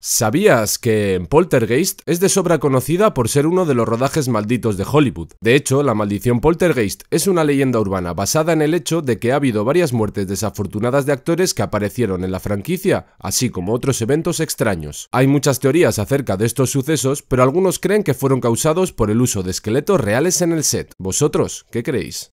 ¿Sabías que Poltergeist es de sobra conocida por ser uno de los rodajes malditos de Hollywood? De hecho, la maldición Poltergeist es una leyenda urbana basada en el hecho de que ha habido varias muertes desafortunadas de actores que aparecieron en la franquicia, así como otros eventos extraños. Hay muchas teorías acerca de estos sucesos, pero algunos creen que fueron causados por el uso de esqueletos reales en el set. ¿Vosotros qué creéis?